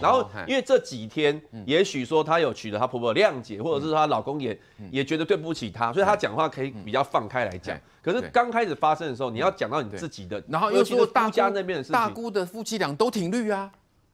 然后，因为这几天，也许说她有取得她婆婆谅解，或者是她老公也也觉得对不起她，所以她讲话可以比较放开来讲。可是刚开始发生的时候，你要讲到你自己的。然后，又说大姑那边的，大姑的夫妻俩都挺绿啊，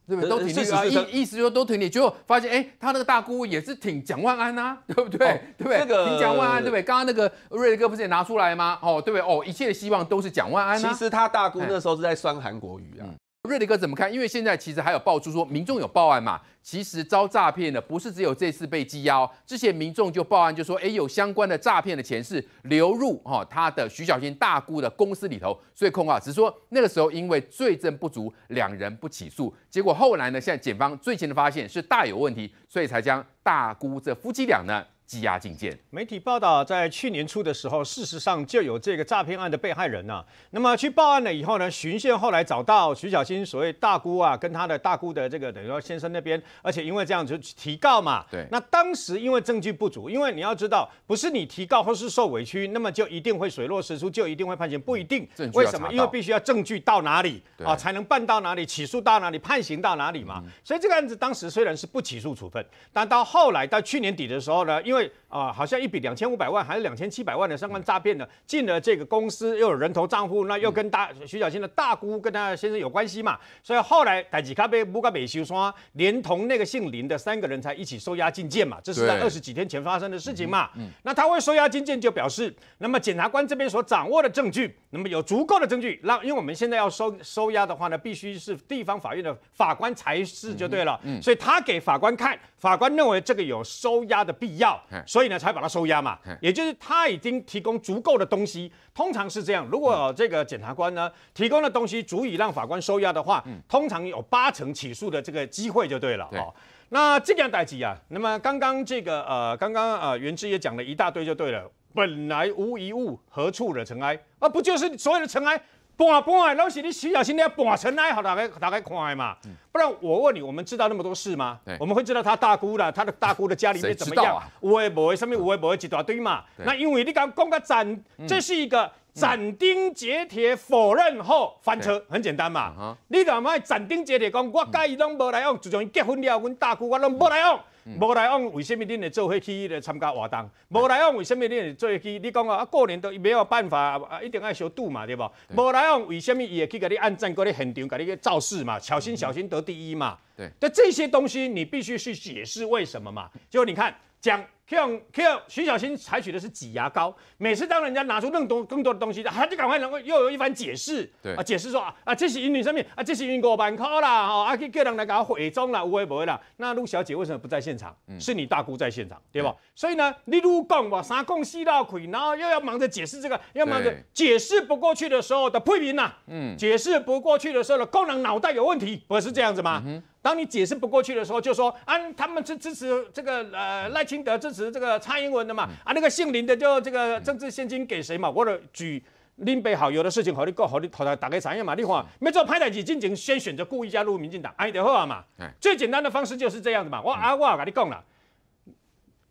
对不对？都挺绿啊。意意思说都挺绿，结果发现哎，他那个大姑也是挺蒋万安呐，对不对？对不对？挺蒋万安，对不对？刚刚那个瑞哥不是也拿出来吗？哦，对不对？哦，一切的希望都是蒋万安。其实他大姑那时候是在酸韩国语啊。瑞力哥怎么看？因为现在其实还有爆出说，民众有报案嘛？其实遭诈骗的不是只有这次被羁押，之前民众就报案就说，哎，有相关的诈骗的钱是流入哈他的徐小天大姑的公司里头，所以控告只是说那个时候因为罪证不足，两人不起诉。结果后来呢，现在检方最新的发现是大有问题，所以才将大姑这夫妻俩呢。积压进件。媒体报道，在去年初的时候，事实上就有这个诈骗案的被害人呢，那么去报案了以后呢，巡线后来找到徐小新所谓大姑啊，跟他的大姑的这个等于说先生那边，而且因为这样子提告嘛，对。那当时因为证据不足，因为你要知道，不是你提告或是受委屈，那么就一定会水落石出，就一定会判刑，不一定。为什么？因为必须要证据到哪里啊，才能办到哪里，起诉到哪里，判刑到哪里嘛。所以这个案子当时虽然是不起诉处分，但到后来到去年底的时候呢，又。ой ой 啊，好像一笔两千五百万还是两千七百万的相关诈骗呢，进了这个公司，又有人头账户，那又跟大徐小新的大姑跟他先生有关系嘛？所以后来戴吉卡被木瓜美修双连同那个姓林的三个人才一起收押进监嘛？这是在二十几天前发生的事情嘛？嗯，那他会收押进监就表示，那么检察官这边所掌握的证据，那么有足够的证据让，因为我们现在要收收押的话呢，必须是地方法院的法官才是就对了。所以他给法官认为这个有收押的必要，所以。所以呢，才把它收押嘛，也就是他已经提供足够的东西。通常是这样，如果这个检察官呢提供的东西足以让法官收押的话，通常有八成起诉的这个机会就对了。哦，那这个代际啊，那么刚刚这个呃，刚刚呃，袁志也讲了一大堆就对了。本来无一物，何处惹尘埃？啊，不就是所有的尘埃？搬搬的都是你徐小新，你要搬出来好打开打开看嘛。不然我问你，我们知道那么多事吗？我们会知道他大姑的，他的大姑的家里面怎么样？有也不诶，上面有也不诶一大堆嘛。那因为你刚讲个斩，这是一个斩钉截铁否认后翻车，很简单嘛。你昨下斩钉截铁讲，我甲伊拢无来往，自从结婚了，阮大姑我拢无来往。无来往，为什么恁会做去去来参加活动？无来往，为什么恁会做去？你讲啊，过年都没有办法啊，一定爱小赌嘛，对吧？无来往，为什么也可以给你按战？给你现场给你造势嘛？小心小心得第一嘛？对，但这些东西你必须去解释为什么嘛？就你看讲。Q Q 徐小新采取的是挤牙膏，每次当人家拿出更多更多的东西，他就赶快能够又有一番解释，对啊，解释说啊啊，这是英女生面啊，这是英国版卡啦，哦，啊去叫人来他毁妆啦，微会微啦？那陆小姐为什么不在现场？是你大姑在现场，对吧？所以呢，你如果讲我啥公四道可以，然后又要忙着解释这个，要忙着解释不过去的时候的配音呐，嗯，解释不过去的时候的功能脑袋有问题，不是这样子吗？嗯，当你解释不过去的时候，就说啊，他们支支持这个呃赖清德支。是持这个蔡英文的嘛，啊那个姓林的就这个政治现金给谁嘛，我举拎杯好油的事情和你讲，和你头他大家产业嘛，你看，没做派代志，进情先选择故意加入民进党，安就好嘛？最简单的方式就是这样子嘛，我啊我也跟你讲了，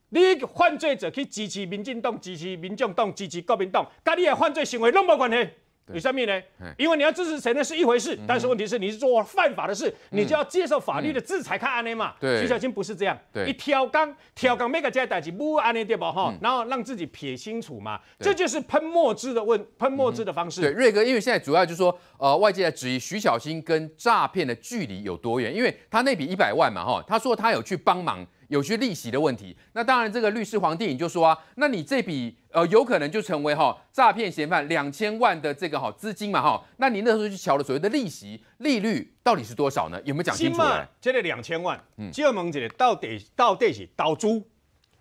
你犯罪者去支持民进党、支持民众党、支持国民党，跟你的犯罪行为拢无关系。你上面呢，因为你要支持谁呢是一回事，但是问题是你是做犯法的事，你就要接受法律的制裁，看安尼嘛。对，徐小青不是这样，对，一挑钢，挑钢，每个家代起不安内对报哈，然后让自己撇清楚嘛，这就是喷墨汁的问，喷墨汁的方式。对，瑞哥，因为现在主要就是说，呃，外界在质疑徐小青跟诈骗的距离有多远，因为他那笔一百万嘛哈，他说他有去帮忙，有去利息的问题，那当然这个律师黄定影就说啊，那你这笔。呃，有可能就成为哈诈骗嫌犯两千万的这个哈资金嘛哈，那你那时候去瞧的所谓的利息利率到底是多少呢？有没有讲清楚？这个两千万，嗯，就要问一下到底到底是倒租，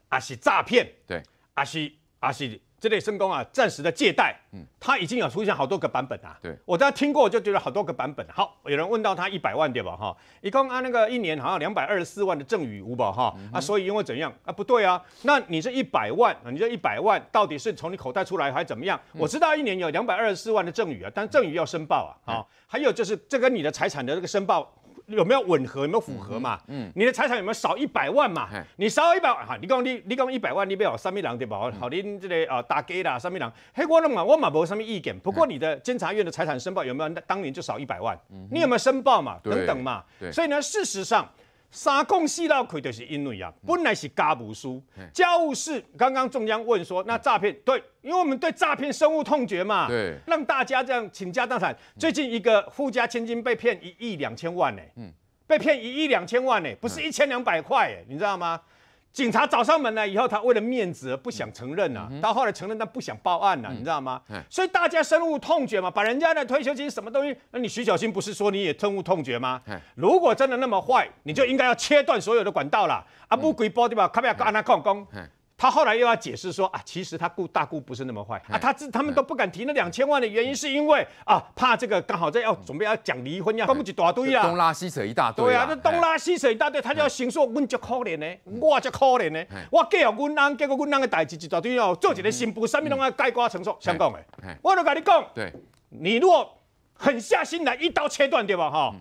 还是诈骗？对，还是还是。这类申公啊，暂时的借贷，嗯，已经有出现好多个版本啊。对，我大家听过就觉得好多个版本。好，有人问到他一百万对吧？哈，一共按那个一年好像两百二十四万的赠与五保哈啊，所以因为怎样啊？不对啊，那你这一百万你这一百万到底是从你口袋出来还是怎么样？我知道一年有两百二十四万的赠与啊，但赠与要申报啊。啊，还有就是这跟你的财产的这个申报。有没有吻合？有没有符合嘛？嗯，你的财产有没有少一百万嘛？你少一百万，哈，你讲你你讲一百万，你不要三米两对吧？好，您这个啊，打给啦，三米两，嘿，我弄嘛，我马伯什么意见。不过你的监察院的财产申报有没有当年就少一百万？你有没有申报嘛？等等嘛？所以呢，事实上。三公四道亏，就是因为啊，本来是家务事。家务事，刚刚中央问说，那诈骗对，因为我们对诈骗深恶痛绝嘛，对，让大家这样倾家荡产。最近一个富家千金被骗一亿两千万呢，嗯，被骗一亿两千万呢，不是一千两百块你知道吗？警察找上门来以后，他为了面子不想承认呐，到后来承认但不想报案了，你知道吗？所以大家深恶痛绝嘛，把人家的退休金什么东西？那你徐小新不是说你也深恶痛绝吗？如果真的那么坏，你就应该要切断所有的管道了啊！不归波对吧？卡比亚跟娜控攻。他后来又要解释说啊，其实他姑大姑不是那么坏啊，他这他们都不敢提那两千万的原因，是因为啊，怕这个刚好在要准备要讲离婚呀，公布一大堆啊，东拉西扯一大堆，对啊，这东拉西扯一大堆，他就要承受，我只可怜呢，我只可怜呢，我嫁了我娘结果我娘的代志一大堆哦，做一个新妇，什么拢要盖瓜承受，香港的，我都跟你讲，对，你如果狠下心来一刀切断对吧哈。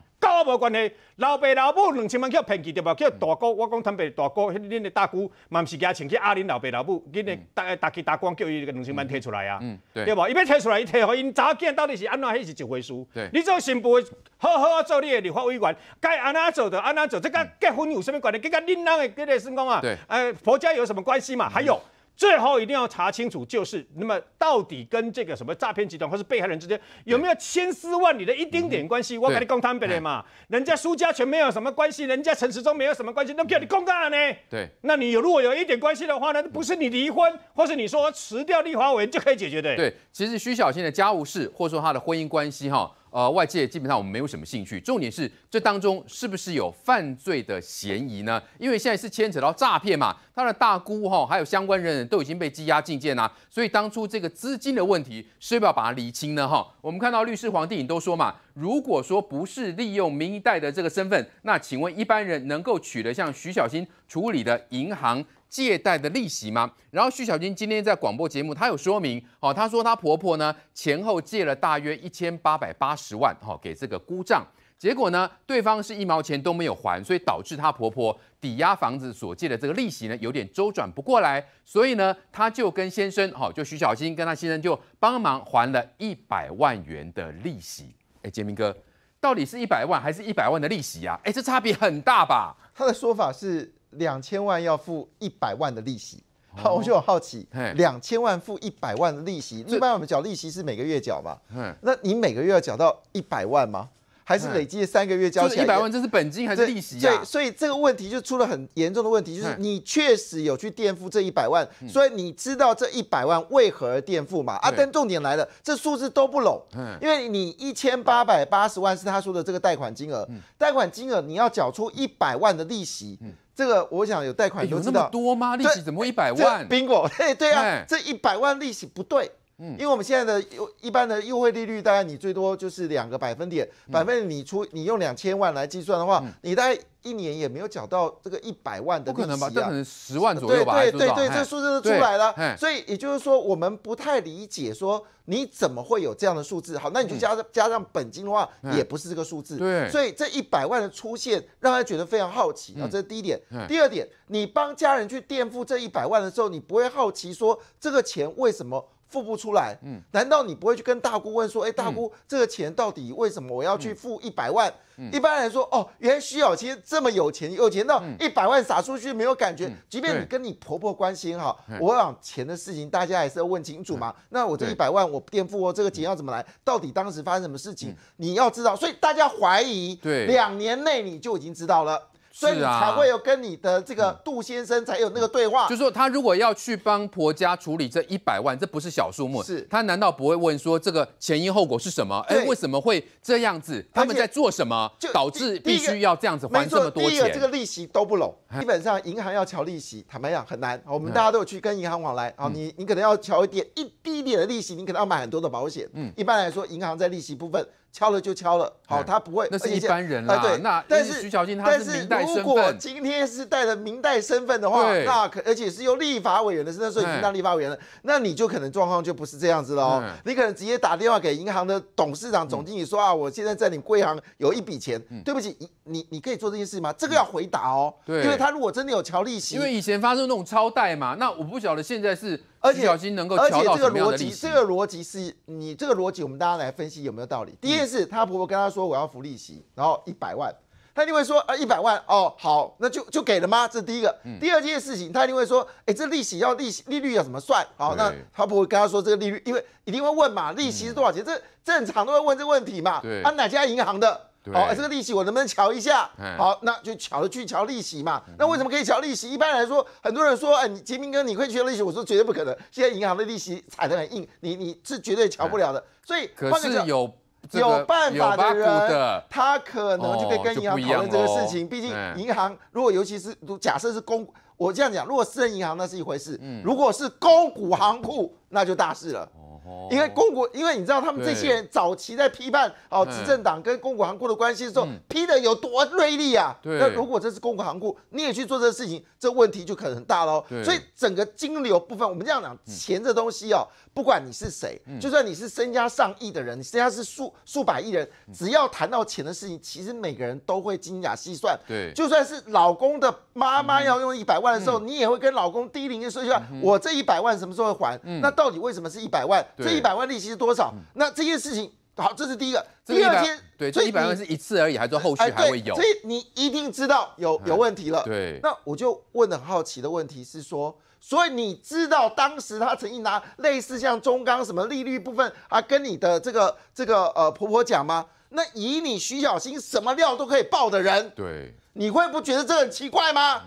无关系，老爸老母两千蚊叫骗去对无？叫大哥，我讲坦白，大哥，恁的大姑，毋是加请去阿恁老爸老母，恁的大大去大官叫伊个两千蚊摕出来啊，对无？伊要摕出来，伊因查某囝到底是安怎？迄是一回事。你这个媳妇好好做你的立法委员，该安怎做就安怎做，这跟结婚有什么关系？这甲恁娘的，这个算讲啊，哎，婆家有什么关系嘛？还有。最后一定要查清楚，就是那么到底跟这个什么诈骗集团或是被害人之间有没有千丝万缕的一丁点关系？我跟你讲坦白嘛，人家苏家全没有什么关系，人家陈时中没有什么关系，那叫你公干呢？对，那你有如果有一点关系的话呢，不是你离婚或是你说辞掉立华院就可以解决的。对，其实徐小清的家务事或者说他的婚姻关系，哈。呃，外界基本上我们没有什么兴趣。重点是这当中是不是有犯罪的嫌疑呢？因为现在是牵扯到诈骗嘛，他的大姑哈，还有相关人都已经被羁押进监啊。所以当初这个资金的问题，是不是要把它厘清呢？哈，我们看到律师黄帝影都说嘛，如果说不是利用民一代的这个身份，那请问一般人能够取得像徐小新处理的银行？借贷的利息吗？然后徐小菁今天在广播节目，她有说明，哦，她说她婆婆呢前后借了大约一千八百八十万，哦，给这个姑丈，结果呢对方是一毛钱都没有还，所以导致她婆婆抵押房子所借的这个利息呢有点周转不过来，所以呢她就跟先生，哦，就徐小菁跟她先生就帮忙还了一百万元的利息。哎，杰明哥，到底是一百万还是一百万的利息呀？哎，这差别很大吧？他的说法是。两千万要付一百万的利息，好，我就好奇，两千万付一百万的利息，一般我们缴利息是每个月缴嘛？那你每个月要缴到一百万吗？还是累积三个月交？一百万这是本金还是利息？对，所以这个问题就出了很严重的问题，就是你确实有去垫付这一百万，所以你知道这一百万为何而垫付嘛？啊，但重点来了，这数字都不拢，因为你一千八百八十万是他说的这个贷款金额，贷款金额你要缴出一百万的利息，这个我想有贷款有那么多吗？利息怎么一百万？苹果，嘿，对啊，这一百万利息不对。因为我们现在的优一般的优惠利率，大概你最多就是两个百分点，百分你出你用两千万来计算的话，你大概一年也没有缴到这个一百万的，利可能吧？可能十万左右吧？对对对这数字都出来了。所以也就是说，我们不太理解说你怎么会有这样的数字。好，那你就加上加上本金的话，也不是这个数字。对，所以这一百万的出现让他觉得非常好奇啊，这是第一点。第二点，你帮家人去垫付这一百万的时候，你不会好奇说这个钱为什么？付不出来，嗯，难道你不会去跟大姑问说，哎，大姑，这个钱到底为什么我要去付一百万？一般来说，哦，原来徐小青这么有钱，有钱到一百万撒出去没有感觉。即便你跟你婆婆关心哈，好，我想钱的事情大家还是要问清楚嘛。那我这一百万我垫付哦，这个钱要怎么来？到底当时发生什么事情，你要知道。所以大家怀疑，对，两年内你就已经知道了。所以才会有跟你的这个杜先生才有那个对话，就是说他如果要去帮婆家处理这一百万，这不是小数目。是，他难道不会问说这个前因后果是什么？哎，为什么会这样子？他们在做什么？导致必须要这样子还这么多钱？第一个，这个利息都不拢，基本上银行要缴利息，坦白讲很难。我们大家都有去跟银行往来，好，你你可能要缴一点一滴点的利息，你可能要买很多的保险。嗯，一般来说，银行在利息部分。敲了就敲了，好，他不会。那是一般人啦。啊对，那但是徐小静他是明代身份。但是如果今天是带着明代身份的话，那可而且是用立法委员的身份，所以已经当立法委员了，那你就可能状况就不是这样子了哦。你可能直接打电话给银行的董事长、总经理说啊，我现在在你贵行有一笔钱，对不起，你你可以做这件事情吗？这个要回答哦。对。因为他如果真的有敲利息，因为以前发生那种超贷嘛，那我不晓得现在是。而且能够，而且这个逻辑，这个逻辑是你这个逻辑，我们大家来分析有没有道理。第一件事，他婆婆跟他说我要付利息，然后一百万，他定会说啊一百万哦好，那就就给了吗？这是第一个。第二件事情，他定会说哎这利息要利息利率要怎么算？好，那他婆婆跟他说这个利率，因为一定会问嘛，利息是多少钱？这正常都会问这问题嘛？啊哪家银行的？好，这个利息我能不能瞧一下？好，那就瞧去瞧利息嘛。那为什么可以瞧利息？一般来说，很多人说，哎，杰明哥，你可以瞧利息。我说绝对不可能，现在银行的利息踩得很硬，你你是绝对瞧不了的。所以，可是有有办法的人，他可能就可以跟银行讨论这个事情。毕竟银行，如果尤其是假设是公。我这样讲，如果私人银行那是一回事，如果是公股行库那就大事了。哦，因为公股，因为你知道他们这些人早期在批判哦，执政党跟公股行库的关系的时候，批的有多锐利啊。对。那如果这是公股行库，你也去做这个事情，这问题就可能很大喽。对。所以整个金流部分，我们这样讲，钱这东西哦，不管你是谁，就算你是身家上亿的人，你身家是数数百亿人，只要谈到钱的事情，其实每个人都会精打细算。对。就算是老公的妈妈要用一百万。的时候，你也会跟老公低龄的说句话，我这一百万什么时候还？那到底为什么是一百万？这一百万利息是多少？那这件事情，好，这是第一个。第二天，对，一百万是一次而已，还是后续还会有？所以你一定知道有有问题了。对，那我就问很好奇的问题是说，所以你知道当时他曾经拿类似像中钢什么利率部分啊，跟你的这个这个呃婆婆讲吗？那以你徐小新什么料都可以爆的人，对，你会不觉得这很奇怪吗？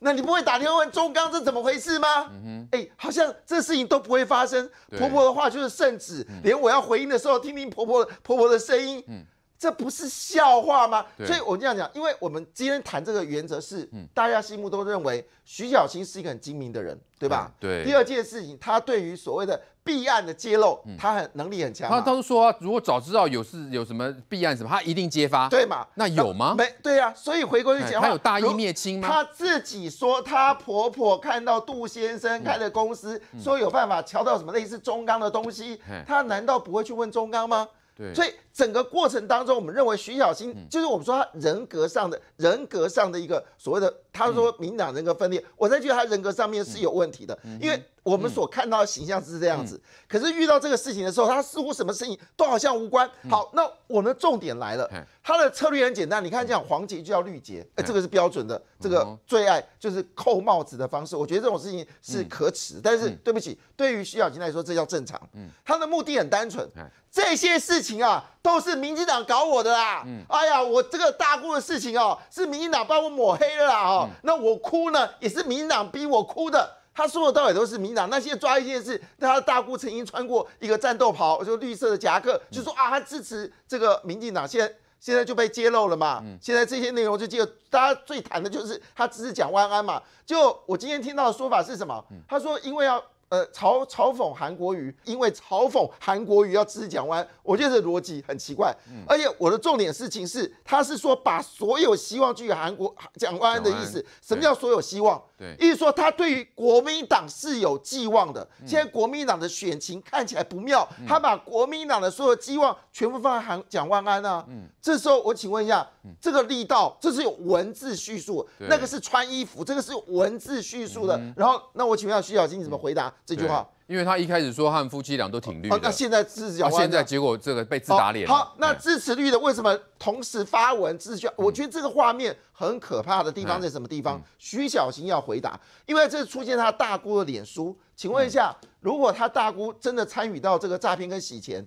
那你不会打电话问周刚这怎么回事吗？哎，好像这事情都不会发生。婆婆的话就是圣旨，连我要回应的时候，听听婆婆婆婆的声音。嗯，这不是笑话吗？所以我这样讲，因为我们今天谈这个原则是，大家心目都认为徐小琴是一个很精明的人，对吧？对。第二件事情，她对于所谓的。弊案的揭露，他很能力很强。他当初说，如果早知道有是有什么弊案什么，他一定揭发，对嘛？那有吗？没，对呀。所以回过去讲，他有大义灭亲吗？他自己说，他婆婆看到杜先生开的公司，说有办法敲到什么类似中钢的东西，他难道不会去问中钢吗？对。所以整个过程当中，我们认为徐小新就是我们说人格上的人格上的一个所谓的。他说民党人格分裂，我在觉得他人格上面是有问题的，因为我们所看到的形象是这样子。可是遇到这个事情的时候，他似乎什么事情都好像无关。好，那我们重点来了，他的策略很简单，你看这样黄杰就要绿杰，这个是标准的，这个最爱就是扣帽子的方式。我觉得这种事情是可耻，但是对不起，对于徐小琴来说这叫正常。他的目的很单纯，这些事情啊都是民进党搞我的啦。哎呀，我这个大姑的事情哦，是民进党帮我抹黑了啊。那我哭呢，也是民党逼我哭的。他说的到底都是民党那些抓一件事，他大姑曾经穿过一个战斗袍，就绿色的夹克，就说啊，他支持这个民进党。现在现在就被揭露了嘛，现在这些内容就这个，大家最谈的就是他支持讲万安嘛。就我今天听到的说法是什么？他说因为要。呃，嘲嘲讽韩国瑜，因为嘲讽韩国瑜要支持蒋万安，我觉得逻辑很奇怪。而且我的重点事情是，他是说把所有希望寄予韩国蒋万安的意思。什么叫所有希望？对，意思说他对于国民党是有寄望的。现在国民党的选情看起来不妙，他把国民党的所有寄望全部放在韩蒋万安啊。嗯，这时候我请问一下。这个力道，这是有文字叙述；那个是穿衣服，这个是文字叙述的。然后，那我请问下徐小新，你怎么回答这句话？因为他一开始说他们夫妻俩都挺绿的，那现在支持。现在结果这个被自打脸。好，那支持绿的为什么同时发文支持？我觉得这个画面很可怕的地方在什么地方？徐小新要回答，因为这出现他大姑的脸书。请问一下，如果他大姑真的参与到这个诈骗跟洗钱，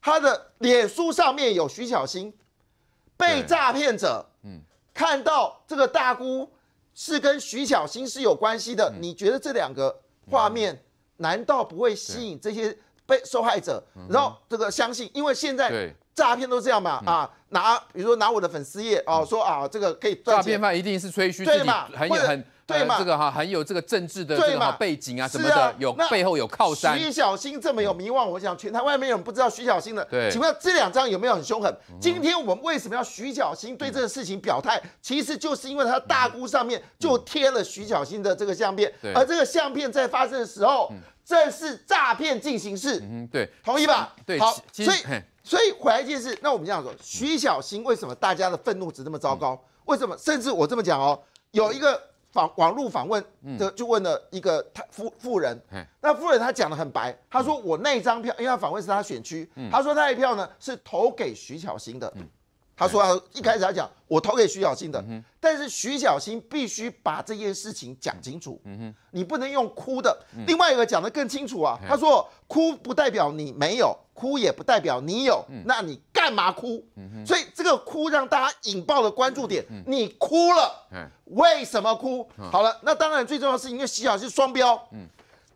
他的脸书上面有徐小新，被诈骗者，嗯，看到这个大姑是跟徐小新是有关系的，你觉得这两个画面难道不会吸引这些被受害者？然后这个相信，因为现在诈骗都这样嘛，啊，拿比如说拿我的粉丝页哦，说啊这个可以诈骗犯一定是吹嘘自己，很很。对嘛，这个哈很有这个政治的这个背景啊什么的，有背后有靠山。徐小新这么有迷望，我想全台外面有人不知道徐小新的。对，请问这两张有没有很凶狠？今天我们为什么要徐小新对这个事情表态？其实就是因为他大姑上面就贴了徐小新的这个相片，而这个相片在发生的时候，正是诈骗进行式。嗯，对，同意吧？对，好，所以所以回来一件事，那我们这样说，徐小新为什么大家的愤怒值这么糟糕？为什么？甚至我这么讲哦，有一个。网路访问的就问了一个富富人，那富人他讲的很白，他说我那张票，因为他访问是他选区，他说那一票呢是投给徐巧芯的。他说：“一开始他讲，我投给徐小新的，但是徐小新必须把这件事情讲清楚。你不能用哭的。另外一个讲得更清楚啊。他说，哭不代表你没有，哭也不代表你有，那你干嘛哭？所以这个哭让大家引爆了关注点，你哭了，为什么哭？好了，那当然最重要的是，因为徐小新双标。”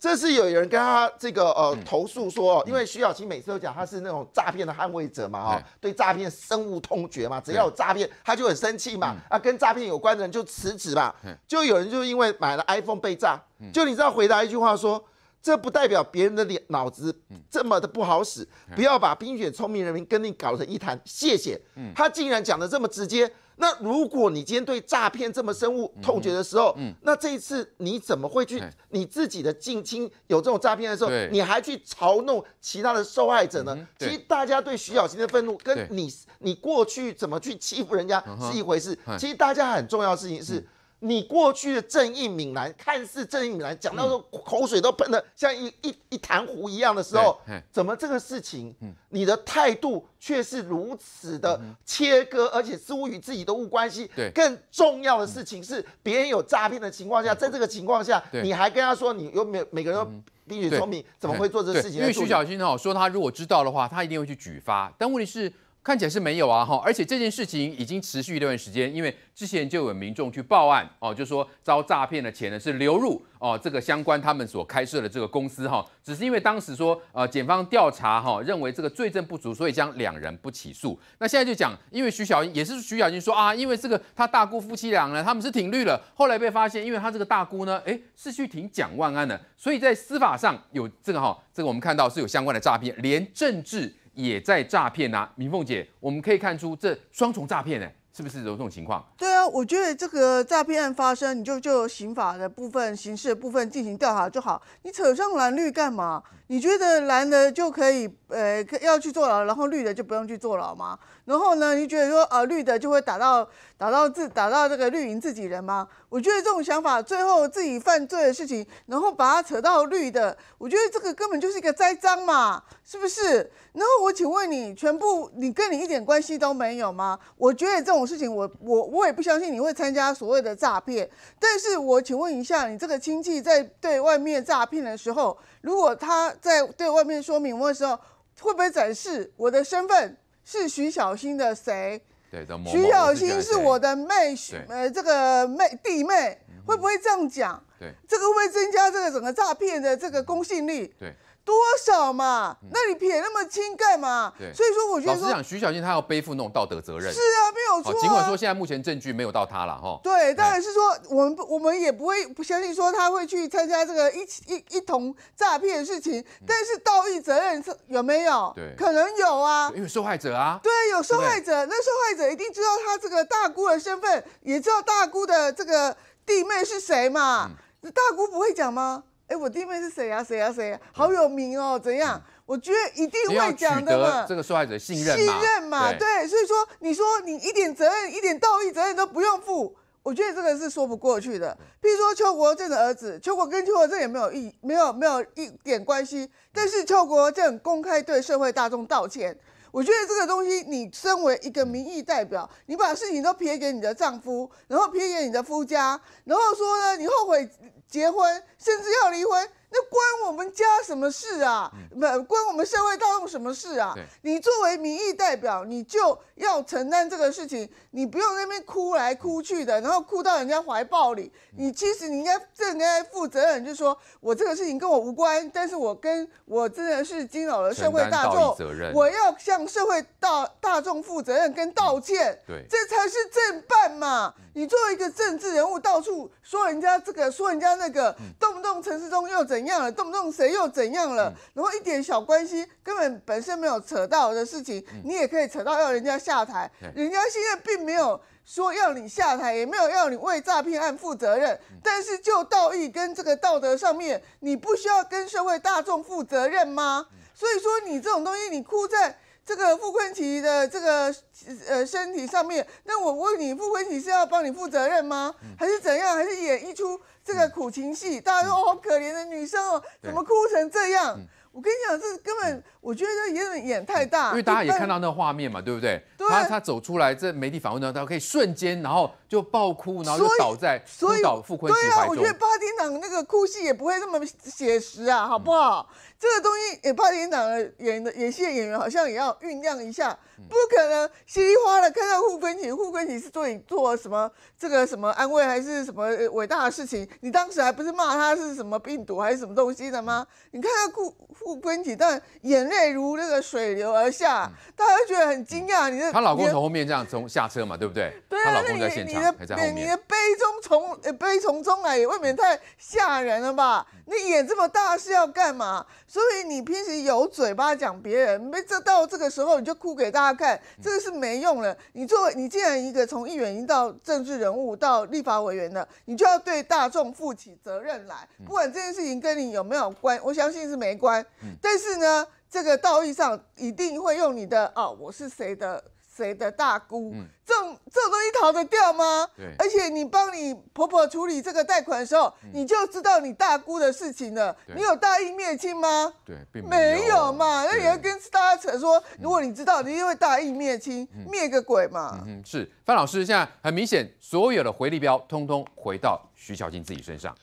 这是有人跟他这个呃投诉说，因为徐小青每次都讲他是那种诈骗的捍卫者嘛，哈，对诈骗深恶痛绝嘛，只要有诈骗他就很生气嘛，啊，跟诈骗有关的人就辞职嘛。就有人就因为买了 iPhone 被诈，就你知道回答一句话说，这不代表别人的脸脑子这么的不好使，不要把冰雪聪明人民跟你搞成一摊，谢谢。他竟然讲的这么直接。那如果你今天对诈骗这么深恶痛绝的时候，嗯，那这一次你怎么会去你自己的近亲有这种诈骗的时候，你还去嘲弄其他的受害者呢？其实大家对徐小琴的愤怒，跟你你过去怎么去欺负人家是一回事。其实大家很重要的事情是。你过去的正义凛然，看似正义凛然，讲到说口水都喷的像一一一潭湖一样的时候，怎么这个事情，你的态度却是如此的切割，而且似乎与自己都无关系。对，更重要的事情是，别人有诈骗的情况下，在这个情况下，你还跟他说你有每每个人都冰雪聪明，怎么会做这事情？因为徐小新哦说他如果知道的话，他一定会去举发，但问题是。看起来是没有啊，哈，而且这件事情已经持续一段时间，因为之前就有民众去报案，哦，就说遭诈骗的钱呢是流入哦这个相关他们所开设的这个公司，哈，只是因为当时说呃检方调查，哈，认为这个罪证不足，所以将两人不起诉。那现在就讲，因为徐小英也是徐小英说啊，因为这个他大姑夫妻俩呢，他们是挺绿了，后来被发现，因为他这个大姑呢，哎，是去挺蒋万安的，所以在司法上有这个哈，这个我们看到是有相关的诈骗，连政治。也在诈骗呐，明凤姐，我们可以看出这双重诈骗呢，是不是有这种情况？对啊。那我觉得这个诈骗案发生，你就就刑法的部分、刑事的部分进行调查就好。你扯上蓝绿干嘛？你觉得蓝的就可以呃要去坐牢，然后绿的就不用去坐牢吗？然后呢，你觉得说呃绿的就会打到打到自打到这个绿营自己人吗？我觉得这种想法，最后自己犯罪的事情，然后把它扯到绿的，我觉得这个根本就是一个栽赃嘛，是不是？然后我请问你，全部你跟你一点关系都没有吗？我觉得这种事情，我我我也不想。相信你会参加所谓的诈骗，但是我请问一下，你这个亲戚在对外面诈骗的时候，如果他在对外面说明的时候，会不会展示我的身份是徐小新的谁？对，徐小新是我的妹，呃，这个妹弟妹会不会这样讲？对，这个会不会增加这个整个诈骗的这个公信力？对。多少嘛？那你撇那么清干嘛？所以说我觉得，老实讲，徐小静她要背负那种道德责任。是啊，没有错。尽管说现在目前证据没有到他了哈。对，当然是说我们不，我们也不会不相信说他会去参加这个一一一同诈骗的事情。但是道义责任有没有？对，可能有啊。因为受害者啊。对，有受害者，那受害者一定知道他这个大姑的身份，也知道大姑的这个弟妹是谁嘛？那大姑不会讲吗？哎，我弟妹是谁呀？谁呀？谁呀？好有名哦，怎样？我觉得一定会讲的嘛。这个受害者信任，信任嘛。对，所以说，你说你一点责任、一点道义责任都不用负，我觉得这个是说不过去的。譬如说邱国正的儿子，邱国跟邱国正也没有一没有没有一点关系。但是邱国正公开对社会大众道歉，我觉得这个东西，你身为一个民意代表，你把事情都撇给你的丈夫，然后撇给你的夫家，然后说呢，你后悔。结婚甚至要离婚，那关我们家什么事啊？不关我们社会大众什么事啊？你作为民意代表，你就要承担这个事情。你不用那边哭来哭去的，然后哭到人家怀抱里。你其实你应该正该负责任，就是说我这个事情跟我无关，但是我跟我真的是惊扰了社会大众，我要向社会大大众负责任跟道歉。对，这才是正办嘛。你作为一个政治人物，到处说人家这个，说人家那个，动不动陈世忠又怎样了，动不动谁又怎样了，然后一点小关系，根本本身没有扯到的事情，你也可以扯到要人家下台。人家现在并没有说要你下台，也没有要你为诈骗案负责任，但是就道义跟这个道德上面，你不需要跟社会大众负责任吗？所以说，你这种东西，你哭在。这个傅坤奇的这个呃身体上面，那我问你，傅坤奇是要帮你负责任吗？还是怎样？还是演一出这个苦情戏？大家说哦，好可怜的女生哦，怎么哭成这样？我跟你讲，这根本我觉得这点眼太大，因为大家也看到那个画面嘛，对不对？他他走出来这媒体访问到他可以瞬间然后就爆哭，然后就倒在，所以倒傅坤怀中。对啊，我觉得八天堂那个哭戏也不会那么写实啊，好不好？这个东西，也八天堂的演的演戏的演员好像也要酝酿一下。不可能，稀里哗啦看到傅根体，傅根体是做你做什么这个什么安慰，还是什么伟大的事情？你当时还不是骂他是什么病毒还是什么东西的吗？你看到哭，傅根体，但眼泪如那个水流而下，大家都觉得很惊讶。你的她老公从后面这样从下车嘛，对不对？对啊，老公在现场还在你的悲从中，悲从中来也未免太吓人了吧？你演这么大是要干嘛？所以你平时有嘴巴讲别人，没这到这个时候你就哭给大家。看，这个是没用了。你作为你既然一个从议员到政治人物到立法委员了，你就要对大众负起责任来。不管这件事情跟你有没有关，我相信是没关。但是呢，这个道义上一定会用你的啊，我是谁的。谁的大姑？这种这种东西逃得掉吗？对，而且你帮你婆婆处理这个贷款的时候，你就知道你大姑的事情了。你有大义灭亲吗？对，没有嘛，那你要跟大家扯说，如果你知道，你就会大义灭亲，灭个鬼嘛。嗯，是范老师，现在很明显，所有的回力标通通回到徐小静自己身上。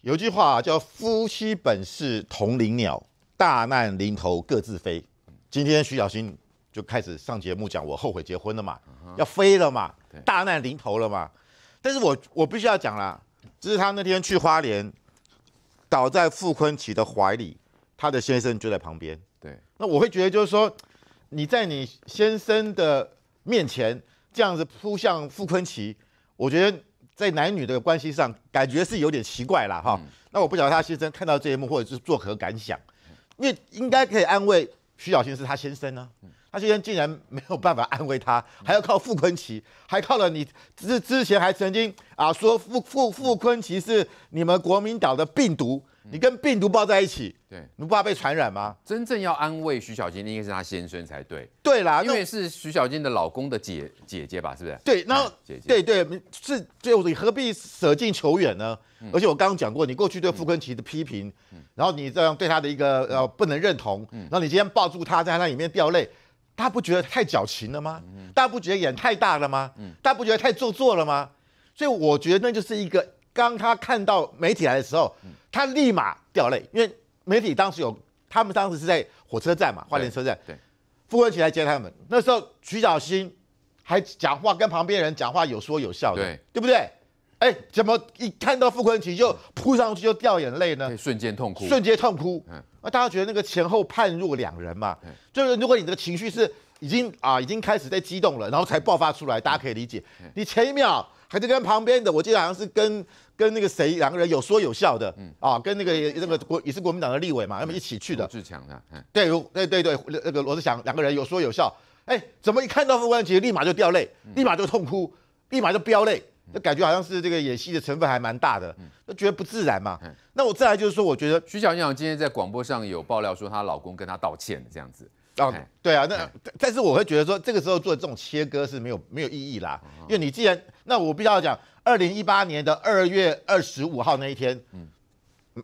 有句话叫“夫妻本是同林鸟，大难临头各自飞”。今天徐小新就开始上节目讲我后悔结婚了嘛，要飞了嘛，大难临头了嘛。但是我我必须要讲啦，就是他那天去花莲，倒在傅坤琪的怀里，他的先生就在旁边。对，那我会觉得就是说你在你先生的面前这样子扑向傅坤琪，我觉得在男女的关系上感觉是有点奇怪啦哈。那我不晓得他先生看到这一幕或者是作何感想，因为应该可以安慰徐小新是他先生啊。他今天竟然没有办法安慰他，还要靠傅昆奇，还靠了你之之前还曾经啊说傅傅傅昆奇是你们国民党的病毒，你跟病毒抱在一起，对，你不怕被传染吗？真正要安慰徐小金的应该是他先生才对。对啦，因为是徐小金的老公的姐姐姐吧，是不是？对，然后姐姐，对对，是，后你何必舍近求远呢？而且我刚刚讲过，你过去对傅昆奇的批评，然后你这样对他的一个呃不能认同，然后你今天抱住他在那里面掉泪。他不觉得太矫情了吗？嗯，大家不觉得眼太大了吗？嗯，大家不觉得太做作了吗？所以我觉得那就是一个，当他看到媒体来的时候，他立马掉泪，因为媒体当时有，他们当时是在火车站嘛，花莲车站，对，傅文琪来接他们，那时候徐小新还讲话，跟旁边人讲话有说有笑的，对，对不对？哎，怎么一看到傅冠奇就扑上去就掉眼泪呢？瞬间痛哭，瞬间痛哭。嗯，那大家觉得那个前后判若两人嘛？就是如果你的个情绪是已经啊已经开始在激动了，然后才爆发出来，大家可以理解。你前一秒还在跟旁边的，我记得好像是跟跟那个谁两个人有说有笑的，嗯啊，跟那个那个国也是国民党的立委嘛，他们一起去的。罗志强的，对对对对，那个罗志祥两个人有说有笑。哎，怎么一看到傅冠杰立马就掉泪，立马就痛哭，立马就飙泪？那感觉好像是这个演戏的成分还蛮大的，嗯，觉得不自然嘛。那我再来就是说，我觉得徐小香今天在广播上有爆料说她老公跟她道歉，这样子。哦，对啊，那但是我会觉得说，这个时候做这种切割是没有没有意义啦。因为你既然那我必须要讲，二零一八年的二月二十五号那一天，嗯，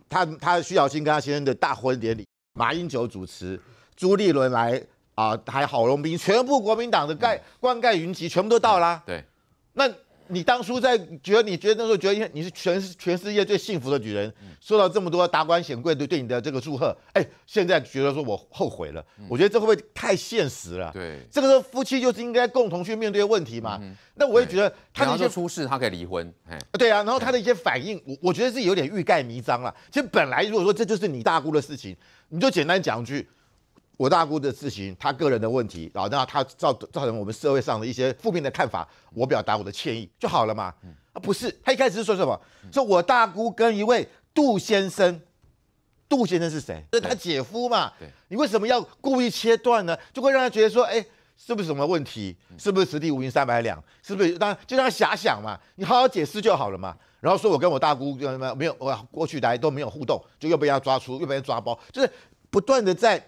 他他徐小青跟她先生的大婚典礼，马英九主持，朱立伦来啊，还有郝龙斌，全部国民党的盖冠盖云集，全部都到啦。对，那。你当初在觉得你觉得那时候觉得，你是全全世界最幸福的女人，受到这么多达官显贵对对你的这个祝贺，哎，现在觉得说我后悔了，我觉得这会不会太现实了？对，这个时候夫妻就是应该共同去面对问题嘛。那我也觉得他那些出事，他可以离婚。对啊，然后他的一些反应，我我觉得是有点欲盖弥彰了。其实本来如果说这就是你大姑的事情，你就简单讲一句。我大姑的事情，她个人的问题，然后她造造成我们社会上的一些负面的看法，我表达我的歉意就好了嘛？啊，不是，她一开始是说什么？说我大姑跟一位杜先生，杜先生是谁？是他姐夫嘛。你为什么要故意切断呢？就会让他觉得说，哎，是不是什么问题？是不是十地无银三百两？是不是？当然，就让他遐想嘛。你好好解释就好了嘛。然后说我跟我大姑什么没有，我过去来都没有互动，就又被他抓出，又被抓包，就是不断的在。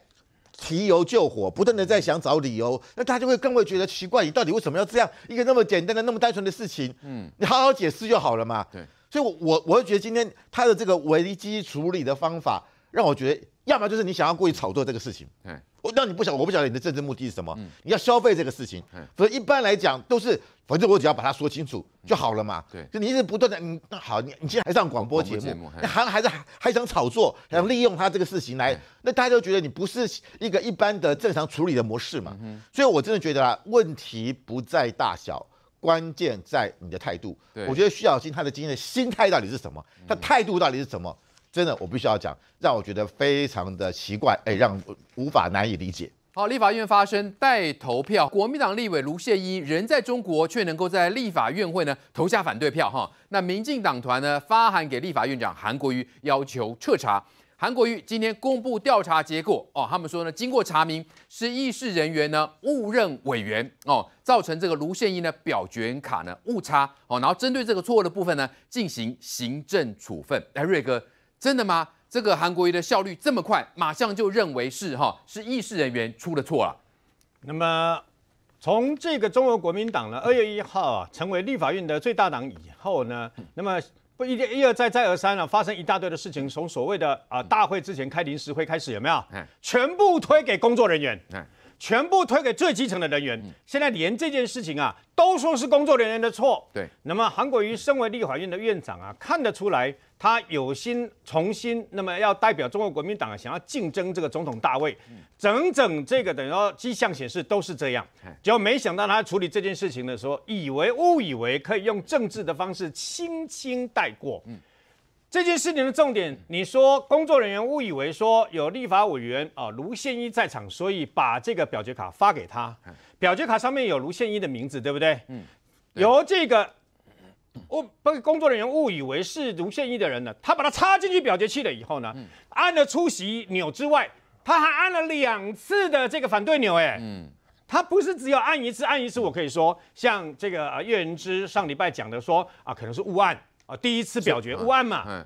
提油救火，不断的在想找理由，那他就会更会觉得奇怪，你到底为什么要这样一个那么简单的、那么单纯的事情？嗯，你好好解释就好了嘛。对，所以，我我会觉得今天他的这个危机处理的方法，让我觉得，要么就是你想要故意炒作这个事情。我那你不晓，我不晓得你的政治目的是什么。你要消费这个事情，所以一般来讲都是，反正我只要把它说清楚就好了嘛。对，就你一直不断的，嗯，那好，你你现然还上广播节目，还还在还想炒作，想利用他这个事情来，那大家都觉得你不是一个一般的正常处理的模式嘛。嗯。所以我真的觉得啊，问题不在大小，关键在你的态度。我觉得徐小新他的今天的心态到底是什么？他态度到底是什么？真的，我必须要讲，让我觉得非常的奇怪，哎，让无法难以理解。好，立法院发生代投票，国民党立委卢现依人在中国，却能够在立法院会呢投下反对票哈。那民进党团呢发函给立法院长韩国瑜，要求彻查。韩国瑜今天公布调查结果哦，他们说呢，经过查明是议事人员呢误认委员哦，造成这个卢宪依呢表决卡呢误差哦，然后针对这个错误的部分呢进行行政处分。哎，瑞哥。真的吗？这个韩国瑜的效率这么快，马上就认为是哈是议事人员出了错了。那么从这个中国国民党呢，二月一号啊成为立法院的最大党以后呢，那么不一再一而再再而三呢，发生一大堆的事情，从所谓的啊大会之前开临时会开始有没有？全部推给工作人员。嗯。全部推给最基层的人员，现在连这件事情啊，都说是工作人员的错。对，那么韩国瑜身为立法院的院长啊，看得出来他有心重新，那么要代表中国国民党啊，想要竞争这个总统大位，整整这个等于说迹象显示都是这样，就没想到他处理这件事情的时候，以为误以为可以用政治的方式轻轻带过。这件事情的重点，你说工作人员误以为说有立法委员啊卢宪一在场，所以把这个表决卡发给他，表决卡上面有卢宪一的名字，对不对？嗯。由这个我被工作人员误以为是卢宪一的人呢，他把它插进去表决器了以后呢，按了出席钮之外，他还按了两次的这个反对钮，哎，嗯。他不是只有按一次，按一次，我可以说像这个呃叶仁之上礼拜讲的说啊，可能是误按。啊！第一次表决误按嘛，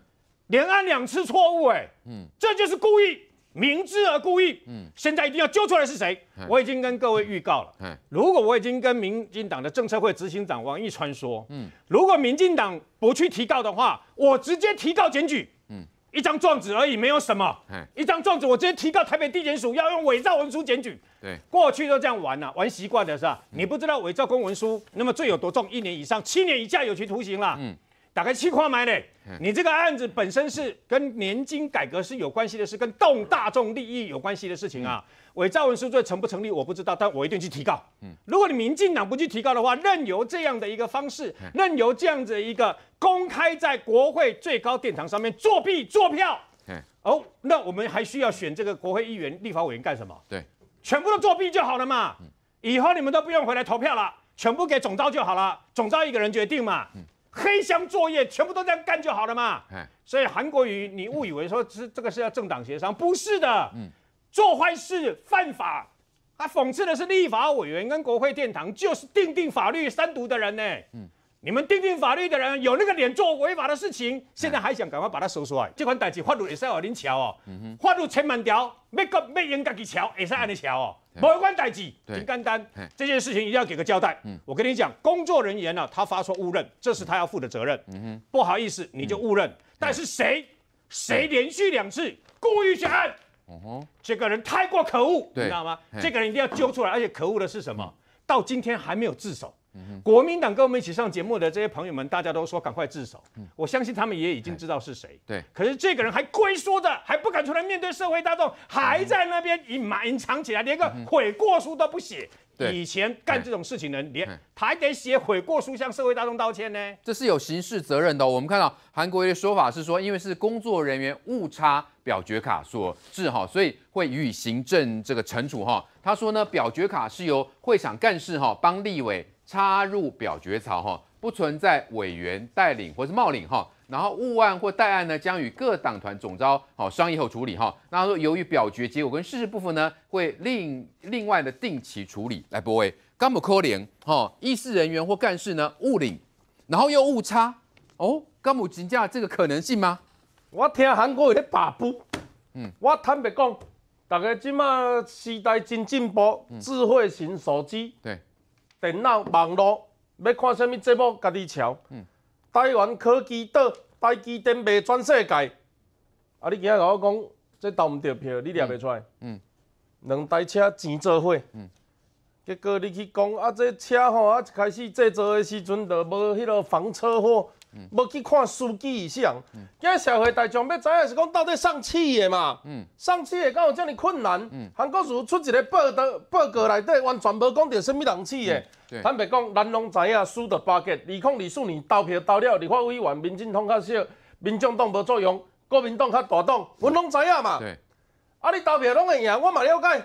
连按两次错误，哎，嗯，这就是故意，明知而故意，嗯，现在一定要揪出来是谁。我已经跟各位预告了，嗯，如果我已经跟民进党的政策会执行长王一川说，嗯，如果民进党不去提告的话，我直接提告检举，嗯，一张状纸而已，没有什么，一张状纸，我直接提告台北地检署，要用伪造文书检举，对，过去都这样玩啊，玩习惯的是吧？你不知道伪造公文书，那么罪有多重？一年以上，七年以下有期徒刑啦，嗯。打开气话买嘞！你这个案子本身是跟年金改革是有关系的，是跟动大众利益有关系的事情啊。伪造文书罪成不成立我不知道，但我一定去提告。如果你民进党不去提告的话，任由这样的一个方式，任由这样子一个公开在国会最高殿堂上面作弊作票，哦，那我们还需要选这个国会议员、立法委员干什么？对，全部都作弊就好了嘛。以后你们都不用回来投票了，全部给总召就好了，总召一个人决定嘛。黑箱作业全部都这样干就好了嘛？所以韩国瑜你误以为说是这个是要政党协商，不是的。嗯，做坏事犯法，他讽刺的是立法委员跟国会殿堂就是定定法律三独的人呢。嗯，你们定定法律的人有那个脸做违法的事情，现在还想赶快把它收出来？这款代志法律会使我您瞧哦，法律千万条，每个每应该去瞧，会使安你瞧哦。没关代志，挺简单。这件事情一定要给个交代。嗯，我跟你讲，工作人员呢，他发出误认，这是他要负的责任。嗯哼，不好意思，你就误认。但是谁谁连续两次故意选哦、嗯这个人太过可恶，你知道吗？这个人一定要揪出来。而且可恶的是什么？到今天还没有自首。国民党跟我们一起上节目的这些朋友们，大家都说赶快自首。我相信他们也已经知道是谁。对，可是这个人还龟缩着，还不敢出来面对社会大众，还在那边隐瞒、隐藏起来，连个悔过书都不写。以前干这种事情人，连还得写悔过书向社会大众道歉呢。这是有刑事责任的。我们看到韩国瑜的说法是说，因为是工作人员误差表决卡所致哈，所以会予以行政这个惩处哈。他说呢，表决卡是由会场干事哈帮立委。插入表决槽，哈，不存在委员带领或是冒领，哈，然后误案或代案呢，将与各党团总招好商议后处理，哈。那说由于表决结果跟事实不符呢，会另另外的定期处理。来，各位，干部扣联，哈，议事人员或干事呢误领，然后又误差哦，干部请假这个可能性吗？我听韩国有在把不，嗯，我坦白讲，大家即马时代真进步，智慧型手机，对。电脑网络，要看什么节目，家己瞧。嗯。台湾科技岛，台积电卖全世界。啊！你今仔甲我讲，这投毋着票，你掠袂出。来。嗯。两台车钱做伙。嗯。结果你去讲，啊，这车吼，啊，一开始制造的时阵，就无迄个防车祸。要去看书记以上，今社会大众要知影是讲到底上市的嘛？上市的敢有遮尔困难。韩国如出一个报道报告内底，完全无讲到甚物人气的。坦白讲，咱拢知影，输得八结。二零二四年投票投了立法委员、民进党较少，民众党无作用，国民党较大党，阮拢知影嘛。啊，你投票拢会赢，我嘛了解。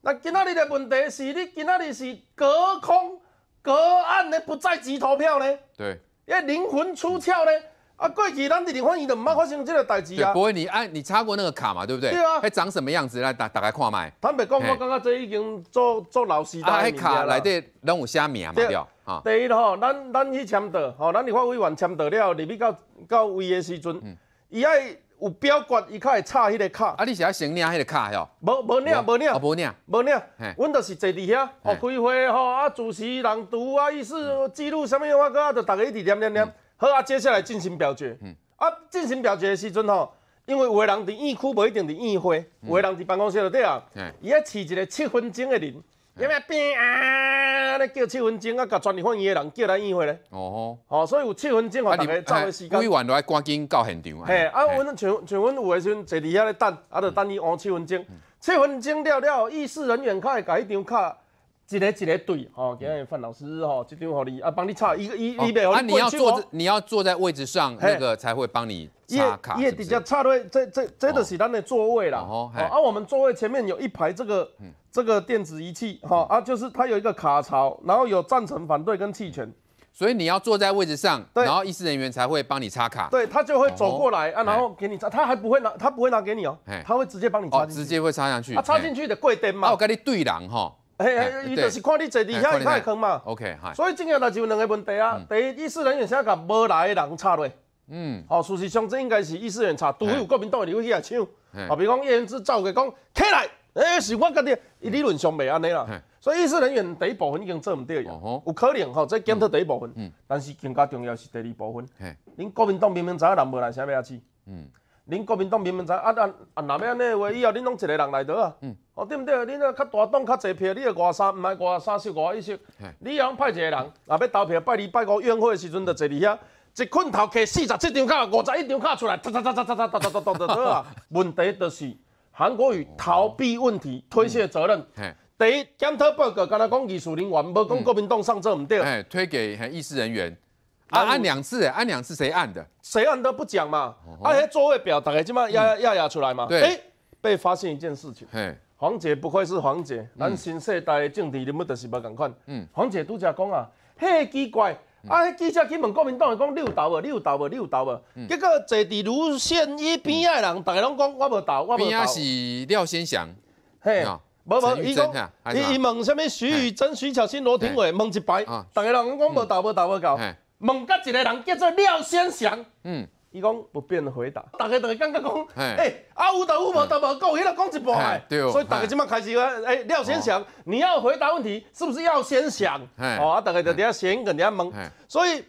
那今仔日的问题是你今仔日是隔空隔岸的不在籍投票呢？对。因灵魂出窍呢，啊，过去咱的灵魂，都毋捌发生即个代志啊？不会，你按你插过那个卡嘛，对不对？对啊，它长什么样子？来打打开看卖。坦白讲，我感觉这已经做做老师，哎，卡内底拢有虾米啊？对了，第一吼，咱咱去签到，吼，咱你发委员签到了，入去到到位的时阵，伊在。有表决，伊较会插迄个卡。啊，你是爱先领迄个卡吼？无无领，无啊，无领，无念。阮就是坐伫遐，哦，开会吼，啊，主持朗读啊，意思记录什么话，各啊，就逐个一直念念念。好啊，接下来进行表决。嗯。啊，进行表决的时阵吼，因为有诶人伫议区，无一定伫议会，有诶人伫办公室里底啊，伊啊持一个七分钟的人。因为变啊，你叫七分钟啊，甲专利放映个人叫来议会咧。哦，好，所以有七分钟好个找的时间。不会晚来，赶紧到现场。嘿，啊，阮像像阮有时阵坐地下咧等，啊，就等伊按七分钟。七分钟了了，议事人员可以搞一张卡，一个一个对。哦，给范老师，哦，这张给你啊，帮你插一个一一百块。啊，你要坐，你要坐在位置上那个才会帮你插卡。一底下插的这这这的是咱的座位啦。哦，啊，我们座位前面有一排这个。这个电子仪器，哈啊，就是它有一个卡槽，然后有赞成、反对跟弃权，所以你要坐在位置上，对，然后医师人员才会帮你插卡。对，他就会走过来啊，然后给你插，他还不会拿，他不会拿给你哦，他会直接帮你插。哦，直接会插上去。他插进去的柜灯嘛。然后跟你对人哈，嘿嘿，伊就是看你坐伫下，伊看会空嘛。OK，哈。所以重个的是有两个问题啊，第一，医师人员先甲无来的人插落，嗯，哦，事实上这应该是医师人员插，除非有国民党的留起来抢，哦，比如讲叶元之召集讲起来。哎，是我家己理论上未安尼啦，所以医师人员第一部分已经做唔对了，有可能吼，再检测第一部分，但是更加重要是第二部分。恁国民党明明知影人无来啥物事，嗯，恁国民党明明知啊，啊啊，若要安尼话，以后恁拢一个人来倒啊，嗯，对唔对？恁若较大党较坐票，你要外三唔爱外三，就外一席，你若派一个人，若要投票，拜二拜五，宴会时阵就坐伫遐，一捆头举四十七张卡，五十一张卡出来，哒哒哒哒哒哒哒哒哒哒，哒啊，问题就是。韩国语逃避问题、推卸责任。第一检 u 报告，n b 跟他讲艺术人员，不讲，国民党上这唔对。哎，推给议事人员，按按两次，按两次谁按的？谁按都不讲嘛。啊，哎，座位表大概起码压压压出来嘛。对，哎，被发现一件事情。嘿。黄姐不愧是黄姐，咱新世代的政治人物都是无敢看。嗯，黄姐拄只讲啊，嘿奇怪。啊！记者去问国民党，讲你有投无？你有投无？你有投无？结果坐伫乳腺一边的人，个拢讲我无投，我无投。边阿是廖先祥，嘿，无无，伊讲伊伊问什么？徐宇珍、徐巧芯、罗廷伟，问一排，大家拢讲无投，无投，无投。问甲一个人叫做廖先祥，嗯。伊讲不便回答，大家逐个感觉讲，哎，阿有得有无得无讲，伊个讲一半的，所以大家即摆开始诶，哎，廖先想，你要回答问题，是不是要先想？哦，大家就等下闲，等下问，所以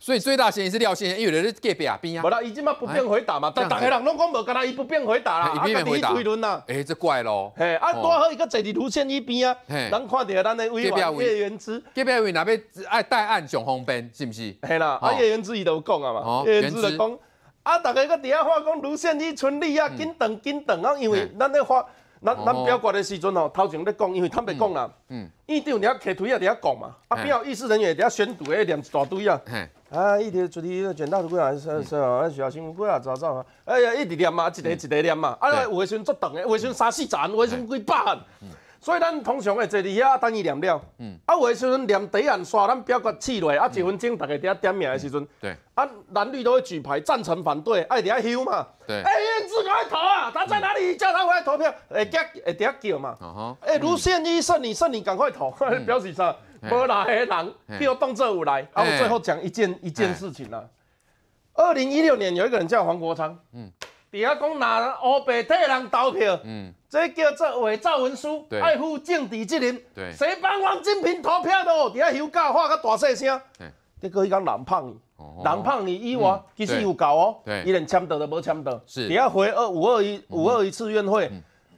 所以最大嫌疑是廖先想，因为伊隔壁啊边啊，无啦，伊即摆不便回答嘛，但大家人拢讲无，干他伊不便回答啦，阿一边推轮啦，哎，这怪咯，嘿，啊，刚好一个地伫图线一边啊，人看到咱的委员委员之，委员之那边爱带案上方便，是不是？嘿啦，啊，叶元之伊都讲啊嘛，哦、员之的讲。啊！大家搁底下话讲，卢先生、陈丽亚、紧等、紧等。啊，因为咱咧话，咱咱表决的时阵吼，头前咧讲，因为坦白讲啦。嗯。伊长人家客腿下底下讲嘛。啊，比如意思人员底下宣读诶，念一大堆啊。嘿。啊，一条主题卷大堆啊，是是啊，徐小清无辜啊，早早啊，哎呀，一直念嘛，一个一个念嘛。啊，有啊，时阵足长诶，时阵三四层，时旬几百。所以，咱通常会坐伫遐等伊念了。嗯。啊，有的时阵念第一眼刷咱表决气落。啊，一分钟，大家伫遐点名的时阵。对。啊，男女都会举牌赞成、反对，爱伫遐休嘛。对。哎，燕子快投啊！他在哪里？叫他快投票。会叫，会伫遐叫嘛。哦哈。哎，卢宪医生，你胜你赶快投，表示许啥。不来人，比如动作有来。啊，我最后讲一件一件事情啊。二零一六年有一个人叫黄国昌。嗯。底下讲拿乌白替人投票，嗯，这叫做伪造文书，爱负政治责任，对，谁帮王金平投票的哦？底下休假话个大细声，嗯，你个去讲南胖，人胖你以外，其实有够哦，伊连签到都无签到，是，底下会二五二一五二一次愿会，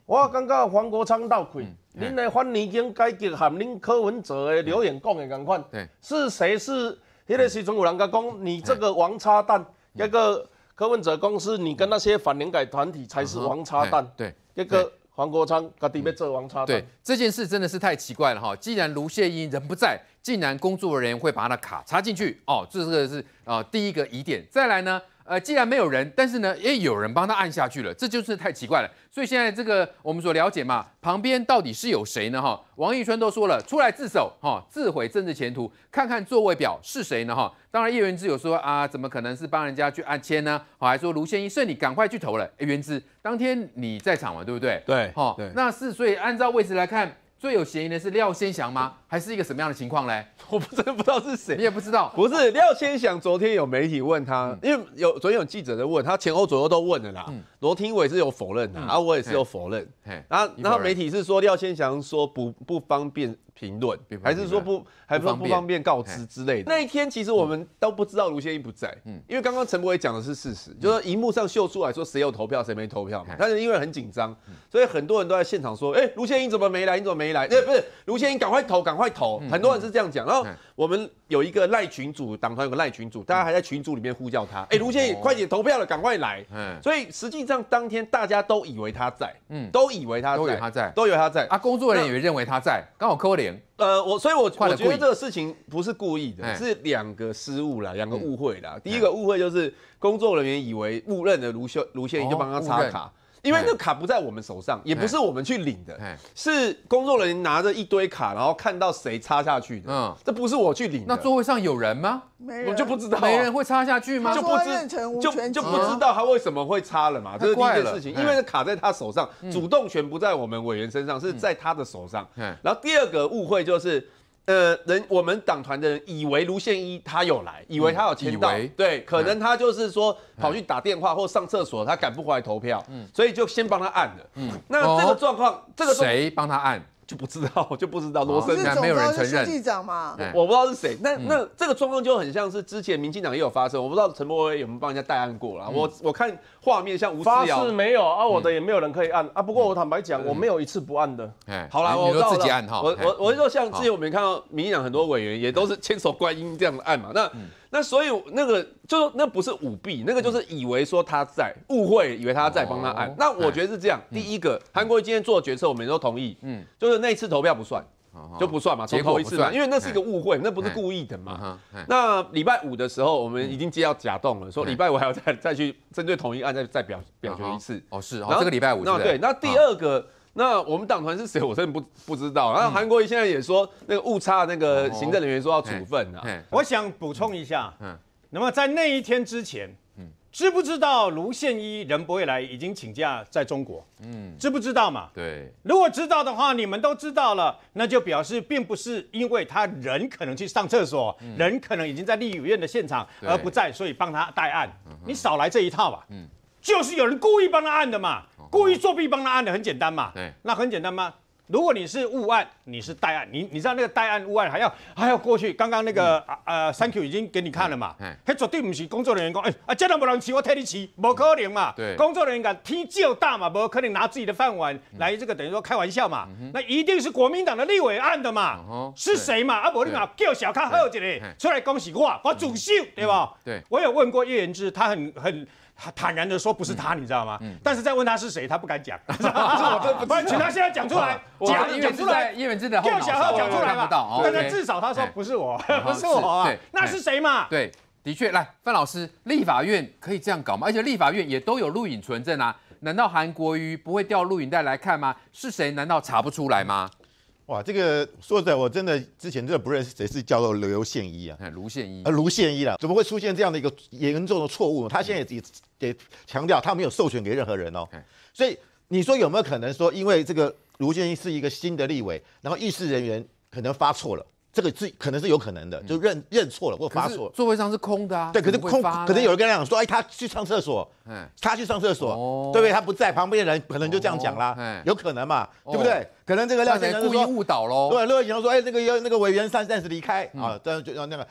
我感觉黄国昌倒亏，恁来反年间改革，和恁柯文哲的留言讲的共款，是谁是迄个时阵有人讲你这个王叉蛋一个。柯文哲公司，你跟那些反灵改团体才是王八蛋。对，这个黄国昌跟底面做王八蛋。对，这件事真的是太奇怪了哈！既然卢谢英人不在。竟然工作人员会把他的卡插进去哦，这个是啊第一个疑点。再来呢，呃，既然没有人，但是呢，也有人帮他按下去了，这就是太奇怪了。所以现在这个我们所了解嘛，旁边到底是有谁呢？哈，王义川都说了，出来自首，哈，自毁政治前途。看看座位表是谁呢？哈，当然叶元之有说啊，怎么可能是帮人家去按签呢？好，还说卢先生，你赶快去投了。哎，元之，当天你在场嘛，对不对？对，哈、那是，所以按照位置来看。最有嫌疑的是廖先祥吗？还是一个什么样的情况嘞？我真的不知道是谁，你也不知道，不是廖先祥。昨天有媒体问他，因为有昨天有记者在问他，前后左右都问了啦。罗听伟是有否认的，啊、我也是有否认。然后媒体是说廖先祥说不不方便。评论，还是说不还不不方便告知之类的。那一天其实我们都不知道卢先英不在，嗯，因为刚刚陈伯伟讲的是事实，就说荧幕上秀出来说谁有投票谁没投票嘛。但是因为很紧张，所以很多人都在现场说：“哎，卢先英怎么没来？你怎么没来？”哎，不是，卢先英赶快投，赶快投！很多人是这样讲。然后我们有一个赖群主，党团有个赖群主，大家还在群组里面呼叫他：“哎，卢先英，快点投票了，赶快来！”嗯，所以实际上当天大家都以为他在，嗯，都以为他在，都以为他在，都他在。啊，工作人员认为他在，刚好扣脸。呃，我所以，我我觉得这个事情不是故意的，是两个失误啦，两个误会啦。第一个误会就是工作人员以为误认了卢秀卢先生，就帮他插卡。因为那卡不在我们手上，也不是我们去领的，是工作人员拿着一堆卡，然后看到谁插下去的。嗯，这不是我去领。那座位上有人吗？没人，我就不知道。没人会插下去吗？就不知就就不知道他为什么会插了嘛。这是第一件事情，因为卡在他手上，主动权不在我们委员身上，是在他的手上。然后第二个误会就是。呃，人我们党团的人以为卢宪一他有来，以为他有签到，对，可能他就是说跑去打电话或上厕所，他赶不回来投票，嗯，所以就先帮他按了，嗯，那这个状况，这个谁帮他按？就不知道，就不知道罗生南没有人承认？我不知道是谁。那那这个状况就很像是之前民进党也有发生。我不知道陈柏威有没有帮人家代案过啦。我我看画面像吴思尧没有啊，我的也没有人可以按啊。不过我坦白讲，我没有一次不按的。哎，好啦，我自己按。我我我就说，像之前我们也看到民进党很多委员也都是千手观音这样的按嘛。那那所以那个就是那不是舞弊，那个就是以为说他在误会，以为他在帮他按。那我觉得是这样。第一个，韩国瑜今天做的决策，我们都同意。嗯，就是那次投票不算，就不算嘛，重投一次嘛，因为那是一个误会，那不是故意的嘛。那礼拜五的时候，我们已经接到假动了，说礼拜五还要再再去针对同一案再再表表决一次。哦，是，然后这个礼拜五对，那第二个。那我们党团是谁？我真的不不知道。然后韩国瑜现在也说那个误差，那个行政人员说要处分啊。我想补充一下，嗯，那么在那一天之前，嗯，知不知道卢宪一人不会来，已经请假在中国，嗯，知不知道嘛？对。如果知道的话，你们都知道了，那就表示并不是因为他人可能去上厕所，人可能已经在立法院的现场而不在，所以帮他代案。你少来这一套吧，嗯。就是有人故意帮他按的嘛，故意作弊帮他按的，很简单嘛。对，那很简单吗？如果你是误按，你是代按，你你知道那个代按误按还要还要过去。刚刚那个呃 you 已经给你看了嘛，他绝对不是工作人员工，哎啊，这能不能骑我替你骑，不可能嘛。对，工作人员天就大嘛，不可能拿自己的饭碗来这个等于说开玩笑嘛。那一定是国民党的立委按的嘛，是谁嘛？啊，不民党叫小康贺子来出来恭喜我，我主秀，对吧？对，我有问过叶元之，他很很。他坦然的说不是他，你知道吗？但是再问他是谁，他不敢讲。请他现在讲出来，讲讲出来。叶文真的够小号，讲出来嘛？那至少他说不是我，不是我啊，那是谁嘛？对，的确，来，范老师，立法院可以这样搞吗？而且立法院也都有录影存证啊，难道韩国瑜不会调录影带来看吗？是谁？难道查不出来吗？哇，这个说者我真的之前真的不认识谁是叫做刘宪一啊？哎，卢宪一啊，卢宪一啦，怎么会出现这样的一个严重的错误？他现在也也强调他没有授权给任何人哦。所以你说有没有可能说，因为这个卢县一是一个新的立委，然后议事人员可能发错了，这个是可能是有可能的，就认认错了或发错。座位上是空的啊，对，可是空，可能有人跟他讲说，哎，他去上厕所，他去上厕所，对不对？他不在，旁边的人可能就这样讲啦，有可能嘛，对不对？可能这个廖先生故意误导喽。对，如果你要说，哎，那个要那个委员暂暂时离开啊，样就让那个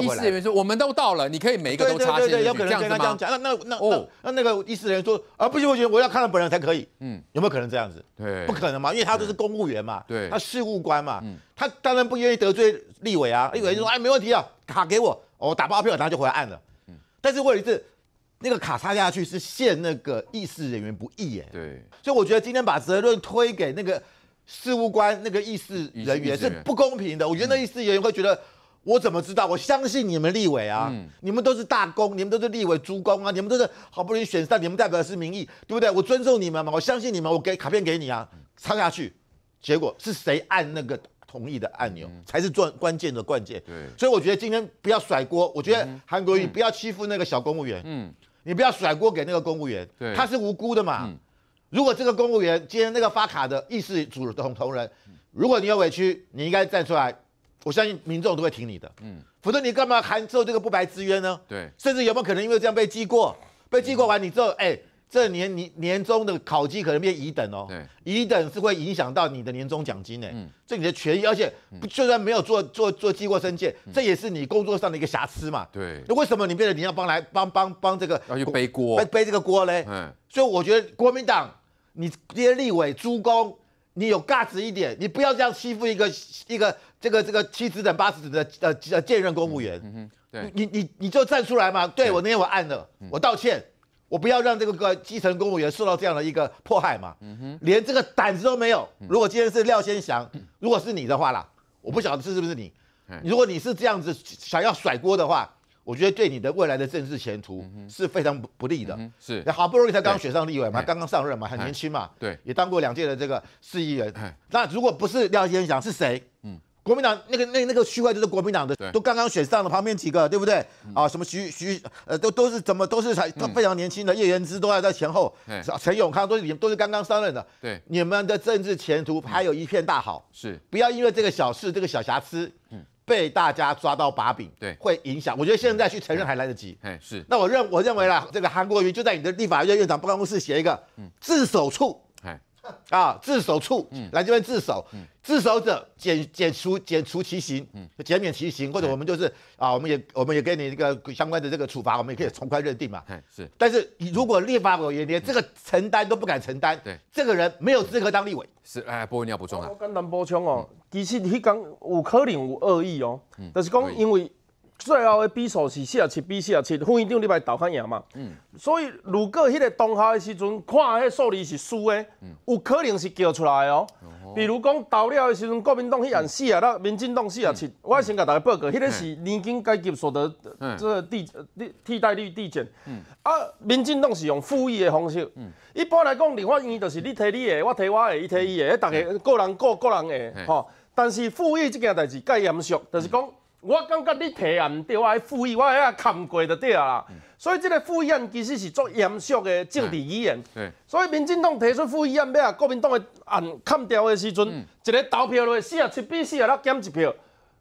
意思人员说，我们都到了，你可以每一个都插。进去，对，有可能跟他这样讲。那那那那那个意思人说，啊，不行，不行，我要看到本人才可以。嗯，有没有可能这样子？对，不可能嘛，因为他都是公务员嘛，对，他事务官嘛，嗯，他当然不愿意得罪立委啊。立委就说，哎，没问题啊，卡给我，我打包票，然后就回来按了。嗯，但是有一次，那个卡插下去是陷那个意事人员不义耶。对，所以我觉得今天把责任推给那个。事务官那个议事人员是不公平的，我觉得那议事人员会觉得，我怎么知道？我相信你们立委啊，你们都是大公，你们都是立委诸公啊，你们都是好不容易选上，你们代表的是民意，对不对？我尊重你们嘛，我相信你们，我给卡片给你啊，唱下去。结果是谁按那个同意的按钮才是最关键的关键？对，所以我觉得今天不要甩锅，我觉得韩国瑜不要欺负那个小公务员，嗯，你不要甩锅给那个公务员，他是无辜的嘛。如果这个公务员兼那个发卡的议事组的同同仁，如果你有委屈，你应该站出来，我相信民众都会挺你的。嗯，否则你干嘛还受这个不白之冤呢？对，甚至有没有可能因为这样被记过？被记过完你之后，哎，这年年年终的考绩可能变乙等哦。对，乙等是会影响到你的年终奖金呢，嗯，这你的权益，而且就算没有做做做记过申诫，这也是你工作上的一个瑕疵嘛。对，那为什么你变得你要帮来帮帮帮这个要去背锅背背这个锅嘞？嗯，所以我觉得国民党。你捏立委诸公，你有架子一点，你不要这样欺负一个一个这个这个七十等八十子的呃呃现任公务员，对你你你就站出来嘛！对我那天我按了，我道歉，我不要让这个个基层公务员受到这样的一个迫害嘛！连这个胆子都没有。如果今天是廖先祥，如果是你的话啦，我不晓得是是不是你，如果你是这样子想要甩锅的话。我觉得对你的未来的政治前途是非常不利的。是，好不容易才刚选上立委嘛，刚刚上任嘛，很年轻嘛。对，也当过两届的这个市议员。那如果不是廖先生，是谁？嗯，国民党那个那那个区块就是国民党的，都刚刚选上了。旁边几个，对不对？啊，什么徐徐呃，都都是怎么都是才都非常年轻的叶元之都还在前后，陈永康都是都是刚刚上任的。对，你们的政治前途还有一片大好，是不要因为这个小事这个小瑕疵。被大家抓到把柄，对，会影响。我觉得现在去承认还来得及。哎，是。那我认，我认为啦，这个韩国瑜就在你的立法院院长办公室写一个自首处。啊，自首处来这边自首，自首者减减除减除其刑，减免其刑，或者我们就是啊，我们也我们也给你这个相关的这个处罚，我们也可以从宽认定嘛。是，但是你如果立法委员连这个承担都不敢承担，对，这个人没有资格当立委。是，哎，波要补充啊？我跟南波冲哦，其实你讲有可能有恶意哦，但是讲因为。最后的比数是四十七比四十七，副院长你排投较赢嘛？所以如果迄个同下的时阵看迄数字是输的，有可能是叫出来哦。比如讲投了的时阵，国民党去赢四啊六，那民进党四啊七，我先甲大家报告，迄个是年金阶级所得这替递替代率递减。啊，民进党是用复议的方式，一般来讲，立法院就是你提你的，我提我的，伊提伊的，大家个人个个人的吼。但是复议这件代志介严肃，就是讲。我感觉你提案不对我还复议我还要盖过就对啊啦所以即个复议案其实是最严肃的政治语言所以民进党提出复议案要国民党的案盖掉的时候一个投票下来四十七比四十六减一票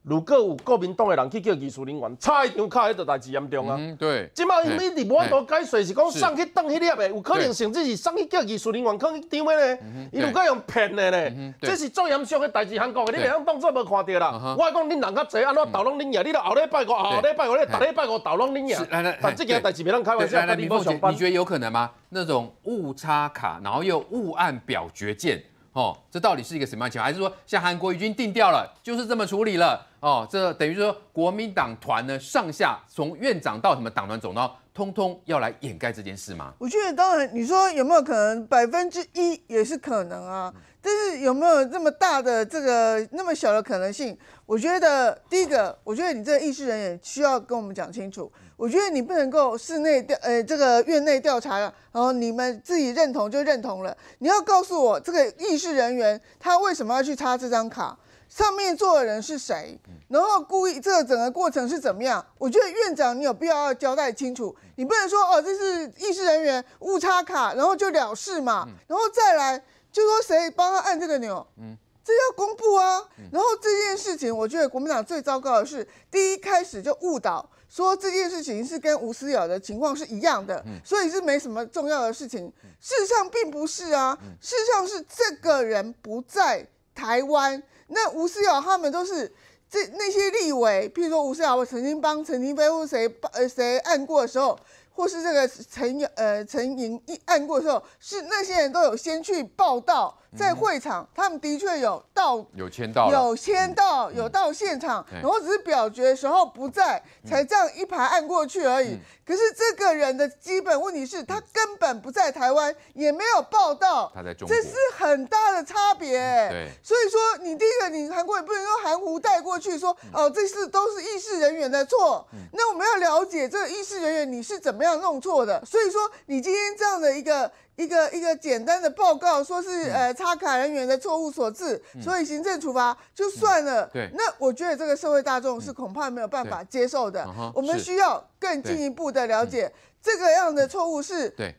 如果有国民党的人去叫技术人员插一张卡，迄条代志严重啊！对，即卖你为无法度解释，是讲上去当迄粒的，有可能甚至是上去叫技术人员开一张的呢。伊如果用骗的呢，这是最严重的代志，韩国的，你别当当作无看到啦。我讲恁人较侪，安怎捣拢恁呀？你都后礼拜五、后礼拜五、第日拜我，捣乱恁呀？来来，但即件代志别当开玩笑。你觉得有可能吗？那种误插卡，然后又误按表决键？哦，这到底是一个什么样情况？还是说像韩国已经定掉了，就是这么处理了？哦，这等于说国民党团呢，上下从院长到什么党团总召，通通要来掩盖这件事吗？我觉得当然，你说有没有可能百分之一也是可能啊？但是有没有这么大的这个那么小的可能性？我觉得第一个，我觉得你这议事人员需要跟我们讲清楚。我觉得你不能够室内调，呃，这个院内调查了，然后你们自己认同就认同了。你要告诉我这个议事人员他为什么要去插这张卡，上面坐的人是谁，然后故意这个整个过程是怎么样？我觉得院长你有必要要交代清楚，你不能说哦，这是议事人员误插卡，然后就了事嘛。然后再来就说谁帮他按这个钮，嗯，这要公布啊。然后这件事情，我觉得国民党最糟糕的是第一开始就误导。说这件事情是跟吴思瑶的情况是一样的，所以是没什么重要的事情。事实上并不是啊，事实上是这个人不在台湾。那吴思瑶他们都是这那些立委，譬如说吴思瑶，我曾经帮陈廷飞或谁呃谁按过的时候。或是这个陈呃陈莹一按过之后，是那些人都有先去报到，在会场，他们的确有到有签到有签到有到现场，然后只是表决的时候不在，才这样一排按过去而已。可是这个人的基本问题是，他根本不在台湾，也没有报到，这是很大的差别。对，所以说你第一个，你韩国也不能用韩服带过去，说哦，这是都是议事人员的错。那我们要了解这个议事人员你是怎么。没有弄错的，所以说你今天这样的一个一个一个简单的报告，说是呃插卡人员的错误所致，所以行政处罚就算了。对，那我觉得这个社会大众是恐怕没有办法接受的。我们需要更进一步的了解这个样的错误是。对。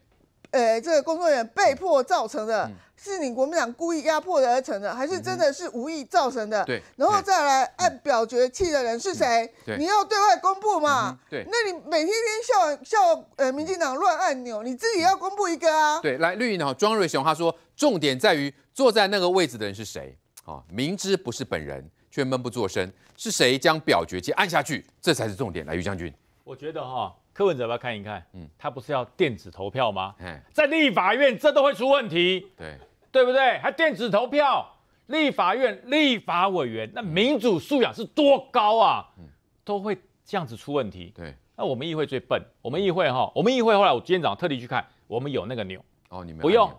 呃，这个工作人员被迫造成的，是你国民党故意压迫而成的，还是真的是无意造成的？对，然后再来按表决器的人是谁？你要对外公布嘛？对，那你每天天笑笑呃，民进党乱按钮，你自己要公布一个啊？对，来绿营的哈，庄瑞雄他说，重点在于坐在那个位置的人是谁啊？明知不是本人，却闷不作声，是谁将表决器按下去？这才是重点。来，于将军，我觉得哈。柯文哲要看一看，嗯，他不是要电子投票吗？嗯，在立法院这都会出问题，对对不对？还电子投票，立法院立法委员那民主素养是多高啊？嗯，都会这样子出问题。对，那我们议会最笨，我们议会哈，我们议会后来我今天早上特地去看，我们有那个钮哦，你们不用，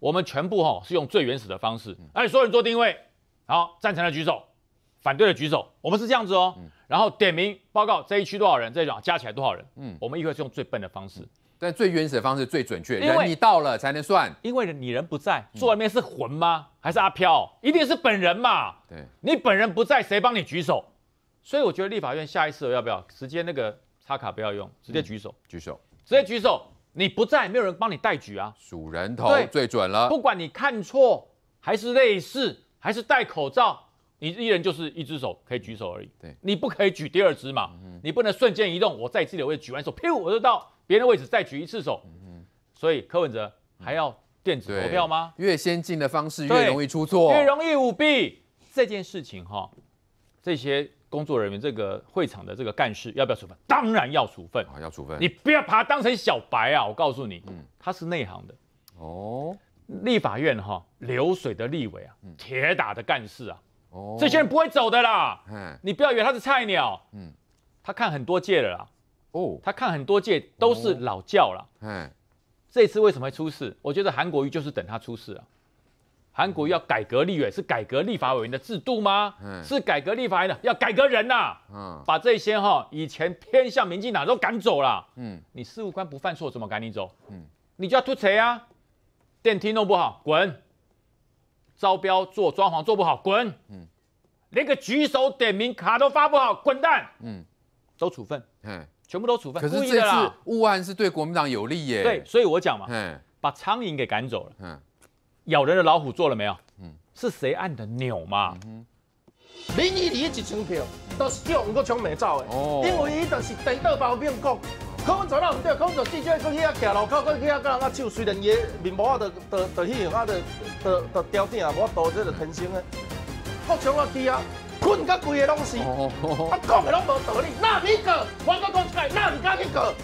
我们全部哈是用最原始的方式，那所有人做定位，好，赞成的举手，反对的举手，我们是这样子哦。然后点名报告这一区多少人，这种加起来多少人？嗯，我们议会是用最笨的方式，但最原始的方式最准确。人你到了才能算，因为你人不在，坐外面是魂吗？还是阿飘？一定是本人嘛？对，你本人不在，谁帮你举手？所以我觉得立法院下一次要不要直接那个插卡不要用，直接举手，举手，直接举手。你不在，没有人帮你代举啊。数人头最准了，不管你看错还是类似，还是戴口罩。你一人就是一只手可以举手而已，对，你不可以举第二只嘛，你不能瞬间移动。我在自己的位置举完手，噗，我就到别人位置再举一次手。嗯，所以柯文哲还要电子投票吗？越先进的方式越容易出错，越容易舞弊。这件事情哈，这些工作人员、这个会场的这个干事要不要处分？当然要处分啊，要处分。你不要把他当成小白啊，我告诉你，他是内行的。哦，立法院哈，流水的立委啊，铁打的干事啊。这些人不会走的啦，你不要以为他是菜鸟，嗯，他看很多届了啦，哦，他看很多届都是老教了，嗯，这次为什么会出事？我觉得韩国瑜就是等他出事啊，韩国瑜要改革立委，是改革立法委员的制度吗？嗯，是改革立法的，要改革人呐，啊，把这些哈以前偏向民进党都赶走了，嗯，你事务官不犯错怎么赶你走？嗯，你就要偷锤啊，电梯弄不好滚。招标做装潢做不好，滚！嗯，连个举手点名卡都发不好，滚蛋！嗯，都处分，嗯，全部都处分。可是这次误案是对国民党有利耶？对，所以我讲嘛，嗯，把苍蝇给赶走了，嗯，咬人的老虎做了没有？嗯，是谁按的钮嘛？嗯林依里一千票都是叫五个常美照的，哦，因为伊就是台岛保命国。可能做那不对，可能做记者，去遐徛路口，去遐甲人啊笑。虽然伊面部啊，都都都许样啊，都都都调整啊，无多即就轻松啊。互我啊气啊，困甲规个拢是，啊讲的拢无道理。那你过，我再讲一过，那你再去过。